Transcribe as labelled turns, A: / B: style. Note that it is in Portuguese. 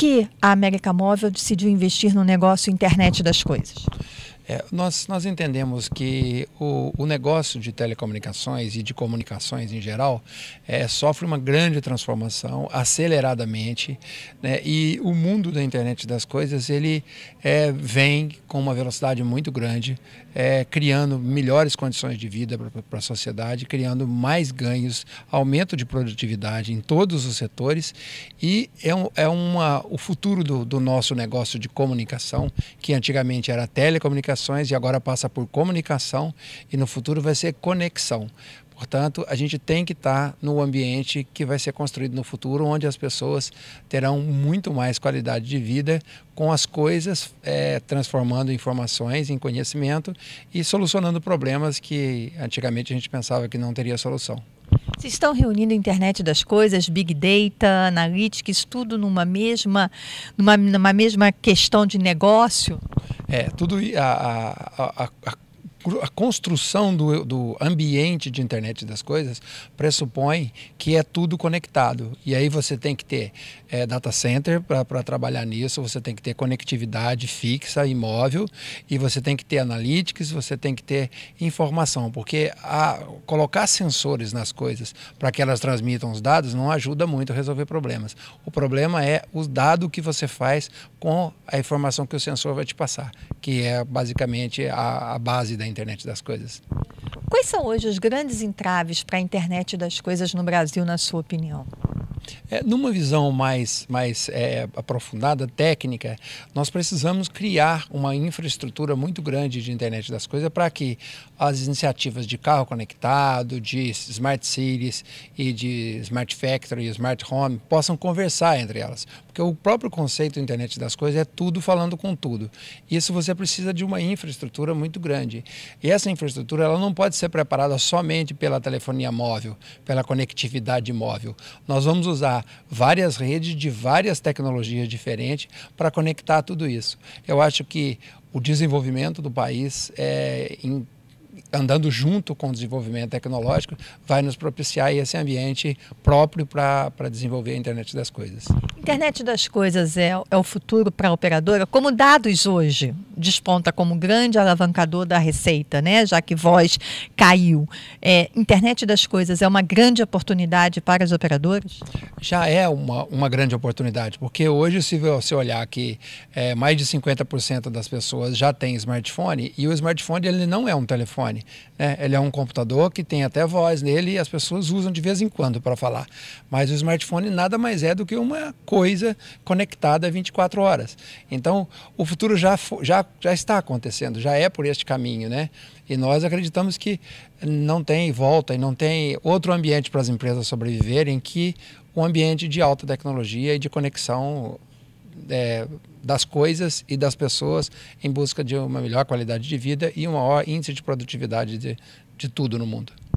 A: que a América Móvel decidiu investir no negócio internet das coisas?
B: É, nós, nós entendemos que o, o, negócio de telecomunicações e de comunicações em geral é, sofre uma grande transformação aceleradamente né, e o mundo da internet das coisas ele é, vem com uma velocidade muito grande, é, criando melhores condições de vida para a sociedade, criando mais ganhos, aumento de produtividade em todos os setores e é, um, é uma, o futuro do, do nosso negócio de comunicação, que antigamente era telecomunicações e agora passa por comunicação e no futuro vai ser conexão. Portanto, a gente tem que estar tá no ambiente que vai ser construído no futuro, onde as pessoas terão muito mais qualidade de vida com as coisas, é, transformando informações em conhecimento e solucionando problemas que antigamente a gente pensava que não teria solução.
A: Se estão reunindo a internet das coisas, big data, analytics, tudo numa mesma, numa, numa mesma questão de negócio?
B: É, tudo a, a, a, a a construção do, do ambiente de internet das coisas pressupõe que é tudo conectado. E aí você tem que ter é, data center para trabalhar nisso, você tem que ter conectividade fixa, imóvel, e você tem que ter analytics, você tem que ter informação, porque a, colocar sensores nas coisas para que elas transmitam os dados não ajuda muito a resolver problemas. O problema é o dado que você faz com a informação que o sensor vai te passar, que é basicamente a, a base da internet das coisas.
A: Quais são hoje os grandes entraves para a internet das coisas no Brasil, na sua opinião?
B: É, numa visão mais, mais é, aprofundada, técnica, nós precisamos criar uma infraestrutura muito grande de internet das coisas para que as iniciativas de carro conectado, de smart cities e de smart factory, smart home possam conversar entre elas. Porque o próprio conceito internet das coisas é tudo falando com tudo. Isso você precisa de uma infraestrutura muito grande. E essa infraestrutura ela não pode ser preparada somente pela telefonia móvel, pela conectividade móvel. Nós vamos usar várias redes de várias tecnologias diferentes para conectar tudo isso. Eu acho que o desenvolvimento do país é em, andando junto com o desenvolvimento tecnológico, vai nos propiciar esse ambiente próprio para desenvolver a internet das coisas. Internet
A: das coisas é, é o futuro para a operadora? Como dados hoje, desponta como grande alavancador da receita, né? Já que voz caiu. É, internet das coisas é uma grande oportunidade para os operadores?
B: Já é uma, uma grande oportunidade, porque hoje, se você olhar que é, mais de 50% das pessoas já tem smartphone, e o smartphone ele não é um telefone, né? Ele é um computador que tem até voz nele e as pessoas usam de vez em quando para falar. Mas o smartphone nada mais é do que uma coisa conectada 24 horas. Então, o futuro já, já já está acontecendo, já é por este caminho, né? E nós acreditamos que não tem volta e não tem outro ambiente para as empresas sobreviverem que um ambiente de alta tecnologia e de conexão é, das coisas e das pessoas em busca de uma melhor qualidade de vida e um maior índice de produtividade de, de tudo no mundo.